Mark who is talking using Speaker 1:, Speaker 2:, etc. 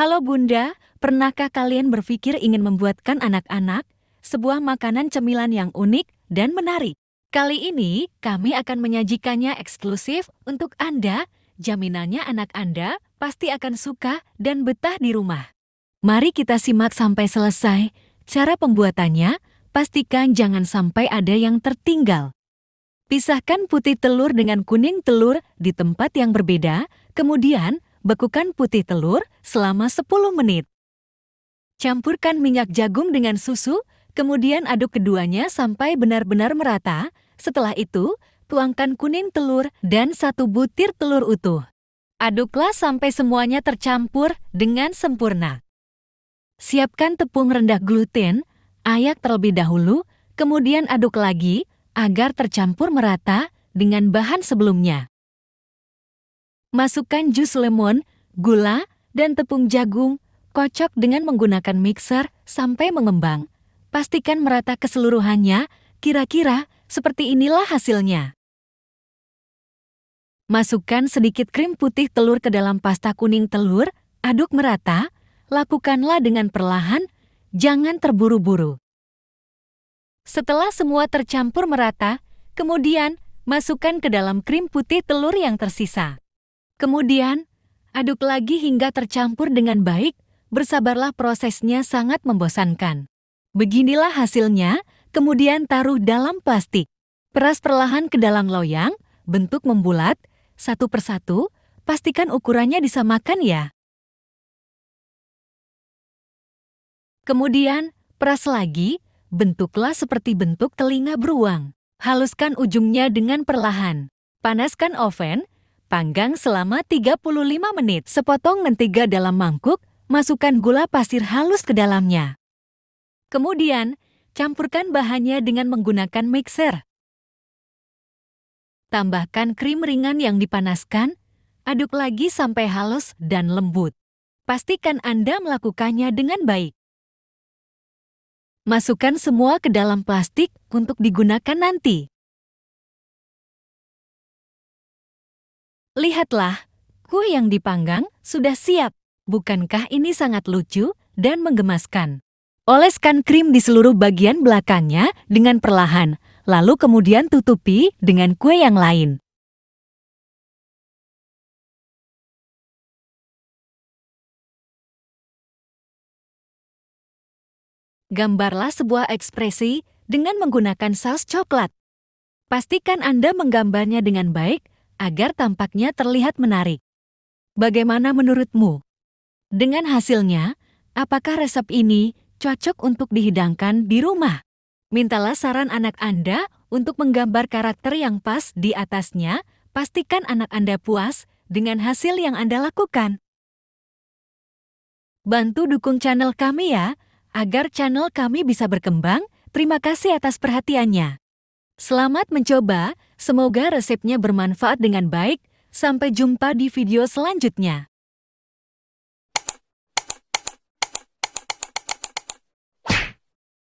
Speaker 1: Halo Bunda, pernahkah kalian berpikir ingin membuatkan anak-anak sebuah makanan cemilan yang unik dan menarik? Kali ini, kami akan menyajikannya eksklusif untuk Anda. Jaminannya anak Anda pasti akan suka dan betah di rumah. Mari kita simak sampai selesai. Cara pembuatannya, pastikan jangan sampai ada yang tertinggal. Pisahkan putih telur dengan kuning telur di tempat yang berbeda, kemudian Bekukan putih telur selama 10 menit. Campurkan minyak jagung dengan susu, kemudian aduk keduanya sampai benar-benar merata. Setelah itu, tuangkan kuning telur dan satu butir telur utuh. Aduklah sampai semuanya tercampur dengan sempurna. Siapkan tepung rendah gluten, ayak terlebih dahulu, kemudian aduk lagi agar tercampur merata dengan bahan sebelumnya. Masukkan jus lemon, gula, dan tepung jagung, kocok dengan menggunakan mixer sampai mengembang. Pastikan merata keseluruhannya, kira-kira seperti inilah hasilnya. Masukkan sedikit krim putih telur ke dalam pasta kuning telur, aduk merata, lakukanlah dengan perlahan, jangan terburu-buru. Setelah semua tercampur merata, kemudian masukkan ke dalam krim putih telur yang tersisa. Kemudian, aduk lagi hingga tercampur dengan baik, bersabarlah prosesnya sangat membosankan. Beginilah hasilnya, kemudian taruh dalam plastik. Peras perlahan ke dalam loyang, bentuk membulat, satu persatu, pastikan ukurannya disamakan ya.
Speaker 2: Kemudian, peras lagi, bentuklah
Speaker 1: seperti bentuk telinga beruang. Haluskan ujungnya dengan perlahan. Panaskan oven Panggang selama 35 menit. Sepotong mentega dalam mangkuk, masukkan gula pasir halus ke dalamnya. Kemudian, campurkan bahannya dengan menggunakan mixer. Tambahkan krim ringan yang dipanaskan, aduk lagi sampai halus dan lembut. Pastikan Anda melakukannya dengan baik. Masukkan semua
Speaker 2: ke dalam plastik untuk digunakan nanti.
Speaker 1: Lihatlah, kue yang dipanggang sudah siap. Bukankah ini sangat lucu dan menggemaskan? Oleskan krim di seluruh bagian belakangnya dengan perlahan, lalu kemudian tutupi dengan kue yang lain.
Speaker 2: Gambarlah sebuah ekspresi
Speaker 1: dengan menggunakan saus coklat. Pastikan Anda menggambarnya dengan baik agar tampaknya terlihat menarik. Bagaimana menurutmu? Dengan hasilnya, apakah resep ini cocok untuk dihidangkan di rumah? Mintalah saran anak Anda untuk menggambar karakter yang pas di atasnya. Pastikan anak Anda puas dengan hasil yang Anda lakukan. Bantu dukung channel kami ya, agar channel kami bisa berkembang. Terima kasih atas perhatiannya. Selamat mencoba! Semoga resepnya bermanfaat dengan baik. Sampai jumpa di video selanjutnya.